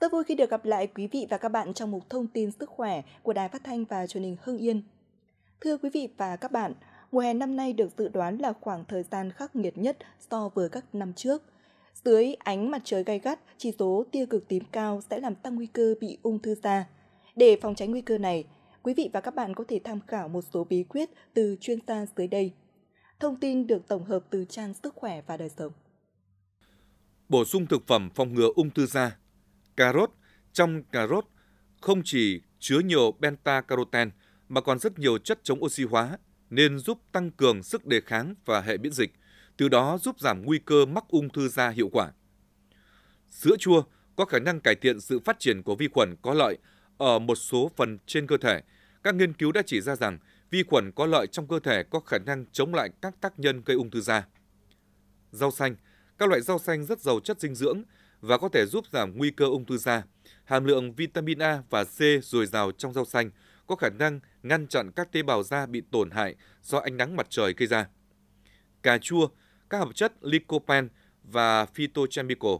Rất vui khi được gặp lại quý vị và các bạn trong mục thông tin sức khỏe của Đài Phát thanh và Truyền hình Hưng Yên. Thưa quý vị và các bạn, mùa hè năm nay được dự đoán là khoảng thời gian khắc nghiệt nhất so với các năm trước. Dưới ánh mặt trời gay gắt, chỉ số tia cực tím cao sẽ làm tăng nguy cơ bị ung thư da. Để phòng tránh nguy cơ này, quý vị và các bạn có thể tham khảo một số bí quyết từ chuyên gia dưới đây. Thông tin được tổng hợp từ trang Sức khỏe và đời sống. Bổ sung thực phẩm phòng ngừa ung thư da cà rốt. Trong cà rốt không chỉ chứa nhiều beta-carotene mà còn rất nhiều chất chống oxy hóa nên giúp tăng cường sức đề kháng và hệ miễn dịch, từ đó giúp giảm nguy cơ mắc ung thư da hiệu quả. Sữa chua có khả năng cải thiện sự phát triển của vi khuẩn có lợi ở một số phần trên cơ thể. Các nghiên cứu đã chỉ ra rằng vi khuẩn có lợi trong cơ thể có khả năng chống lại các tác nhân gây ung thư da. Rau xanh Các loại rau xanh rất giàu chất dinh dưỡng, và có thể giúp giảm nguy cơ ung thư da. Hàm lượng vitamin A và C dồi dào trong rau xanh có khả năng ngăn chặn các tế bào da bị tổn hại do ánh nắng mặt trời gây ra. Cà chua, các hợp chất lycopene và phytochemical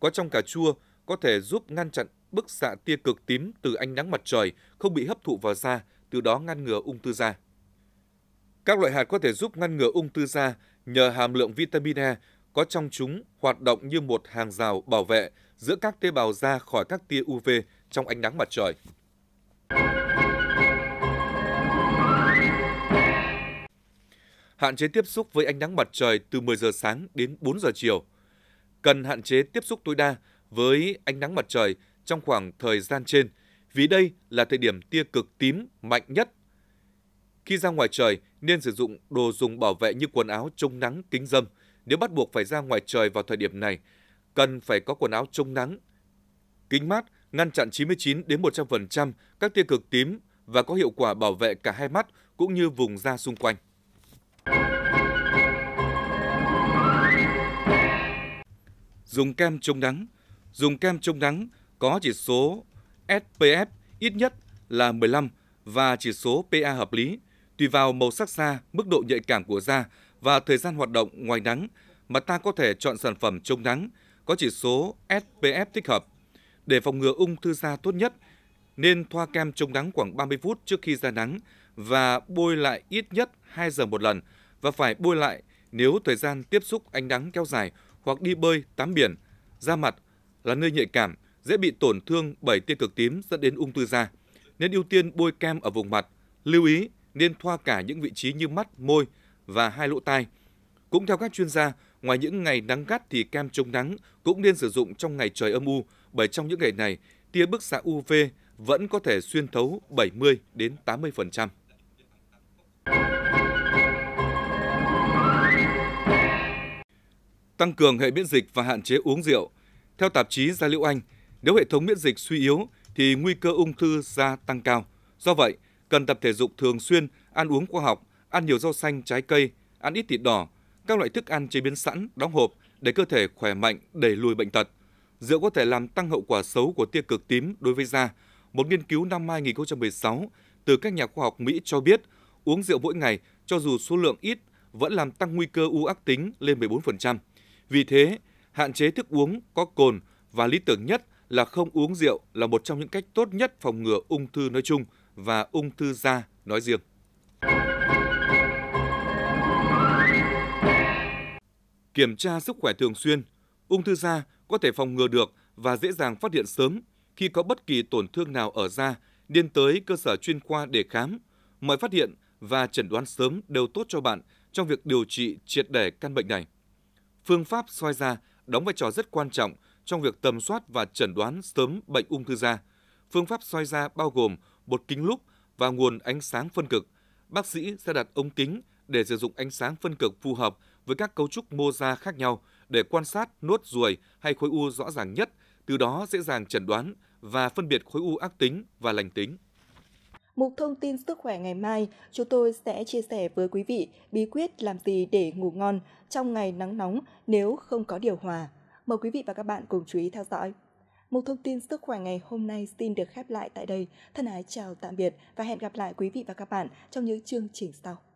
có trong cà chua có thể giúp ngăn chặn bức xạ tia cực tím từ ánh nắng mặt trời không bị hấp thụ vào da, từ đó ngăn ngừa ung thư da. Các loại hạt có thể giúp ngăn ngừa ung thư da nhờ hàm lượng vitamin A có trong chúng hoạt động như một hàng rào bảo vệ giữa các tế bào da khỏi các tia UV trong ánh nắng mặt trời. Hạn chế tiếp xúc với ánh nắng mặt trời từ 10 giờ sáng đến 4 giờ chiều. Cần hạn chế tiếp xúc tối đa với ánh nắng mặt trời trong khoảng thời gian trên vì đây là thời điểm tia cực tím mạnh nhất. Khi ra ngoài trời nên sử dụng đồ dùng bảo vệ như quần áo chống nắng, kính dâm – nếu bắt buộc phải ra ngoài trời vào thời điểm này, cần phải có quần áo chống nắng, kính mát, ngăn chặn 99 đến 100% các tia cực tím và có hiệu quả bảo vệ cả hai mắt cũng như vùng da xung quanh. Dùng kem chống nắng. Dùng kem chống nắng có chỉ số SPF ít nhất là 15 và chỉ số PA hợp lý, tùy vào màu sắc da, mức độ nhạy cảm của da và thời gian hoạt động ngoài nắng mà ta có thể chọn sản phẩm chống nắng có chỉ số SPF thích hợp. Để phòng ngừa ung thư da tốt nhất, nên thoa kem chống nắng khoảng 30 phút trước khi ra nắng và bôi lại ít nhất 2 giờ một lần và phải bôi lại nếu thời gian tiếp xúc ánh nắng kéo dài hoặc đi bơi, tắm biển, da mặt là nơi nhạy cảm, dễ bị tổn thương bởi tia cực tím dẫn đến ung thư da. Nên ưu tiên bôi kem ở vùng mặt. Lưu ý nên thoa cả những vị trí như mắt, môi và hai lỗ tai. Cũng theo các chuyên gia, ngoài những ngày nắng gắt thì kem chống nắng cũng nên sử dụng trong ngày trời âm u, bởi trong những ngày này, tia bức xạ UV vẫn có thể xuyên thấu 70 đến 80%. Tăng cường hệ miễn dịch và hạn chế uống rượu. Theo tạp chí Gia Liệu Anh, nếu hệ thống miễn dịch suy yếu thì nguy cơ ung thư da tăng cao. Do vậy, cần tập thể dục thường xuyên, ăn uống khoa học ăn nhiều rau xanh, trái cây, ăn ít thịt đỏ, các loại thức ăn chế biến sẵn, đóng hộp để cơ thể khỏe mạnh, đẩy lùi bệnh tật. Rượu có thể làm tăng hậu quả xấu của tia cực tím đối với da. Một nghiên cứu năm 2016 từ các nhà khoa học Mỹ cho biết uống rượu mỗi ngày cho dù số lượng ít vẫn làm tăng nguy cơ u ác tính lên 14%. Vì thế, hạn chế thức uống có cồn và lý tưởng nhất là không uống rượu là một trong những cách tốt nhất phòng ngừa ung thư nói chung và ung thư da nói riêng. kiểm tra sức khỏe thường xuyên, ung thư da có thể phòng ngừa được và dễ dàng phát hiện sớm khi có bất kỳ tổn thương nào ở da, điên tới cơ sở chuyên khoa để khám. Mọi phát hiện và chẩn đoán sớm đều tốt cho bạn trong việc điều trị triệt để căn bệnh này. Phương pháp soi da đóng vai trò rất quan trọng trong việc tầm soát và chẩn đoán sớm bệnh ung thư da. Phương pháp soi da bao gồm một kính lúp và nguồn ánh sáng phân cực. Bác sĩ sẽ đặt ống kính để sử dụng ánh sáng phân cực phù hợp với các cấu trúc mô da khác nhau để quan sát nốt ruồi hay khối u rõ ràng nhất, từ đó dễ dàng chẩn đoán và phân biệt khối u ác tính và lành tính. Mục thông tin sức khỏe ngày mai, chúng tôi sẽ chia sẻ với quý vị bí quyết làm gì để ngủ ngon trong ngày nắng nóng nếu không có điều hòa. Mời quý vị và các bạn cùng chú ý theo dõi. Mục thông tin sức khỏe ngày hôm nay xin được khép lại tại đây. Thân ái chào tạm biệt và hẹn gặp lại quý vị và các bạn trong những chương trình sau.